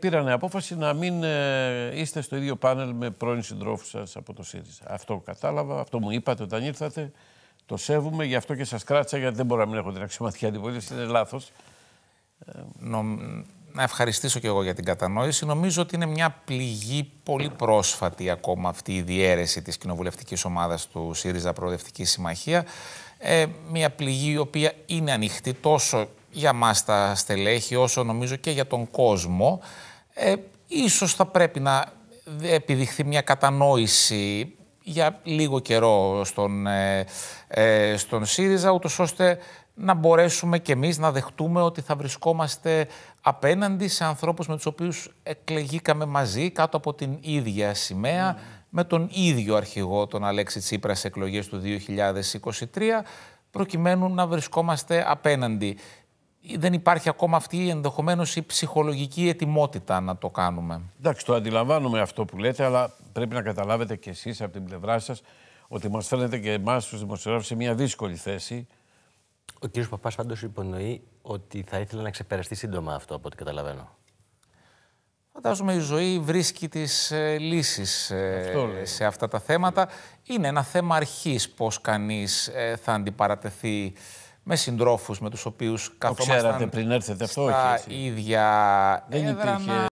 πήρανε απόφαση να μην ε, είστε στο ίδιο πάνελ με πρώην συντρόφους σας από το ΣΥΡΙΖΑ. Αυτό κατάλαβα, αυτό μου είπατε όταν ήρθατε. Το σέβουμε, γι' αυτό και σας κράτησα, γιατί δεν μπορώ να μην έχω την αξιωματική αντιπολίτευση. Είναι λάθος. Ε, να ευχαριστήσω και εγώ για την κατανόηση. Νομίζω ότι είναι μια πληγή πολύ πρόσφατη ακόμα αυτή η διαίρεση της κοινοβουλευτικής ομάδας του ΣΥΡΙΖΑ Προοδευτικής Συμμαχία. Ε, μια πληγή η οποία είναι ανοιχτή τόσο για μας τα στελέχη όσο νομίζω και για τον κόσμο ε, ίσως θα πρέπει να επιδειχθεί μια κατανόηση για λίγο καιρό στον, ε, ε, στον ΣΥΡΙΖΑ, ούτως ώστε να μπορέσουμε κι εμείς να δεχτούμε ότι θα βρισκόμαστε απέναντι σε ανθρώπους με τους οποίους εκλεγήκαμε μαζί κάτω από την ίδια σημαία, με τον ίδιο αρχηγό τον Αλέξη Τσίπρας σε εκλογές του 2023, προκειμένου να βρισκόμαστε απέναντι δεν υπάρχει ακόμα αυτή ενδεχομένως η ψυχολογική ετοιμότητα να το κάνουμε. Εντάξει, το αντιλαμβάνομαι αυτό που λέτε, αλλά πρέπει να καταλάβετε κι εσείς από την πλευρά σας ότι μας φαίνεται και εμάς τους δημοσιογράφους σε μια δύσκολη θέση. Ο κ. Παπάς πάντως υπονοεί ότι θα ήθελε να ξεπεραστεί σύντομα αυτό, από ό,τι καταλαβαίνω. Φαντάζομαι η ζωή βρίσκει τις ε, λύσεις ε, σε αυτά τα θέματα. Είναι ένα θέμα αρχής πώς κανείς ε, θα αντιπαρατεθεί με συντρόφους με τους οποίους καθόμασταν ξέρατε, πριν έρθετε, αυτό, στα ίδια δεν έδρανα.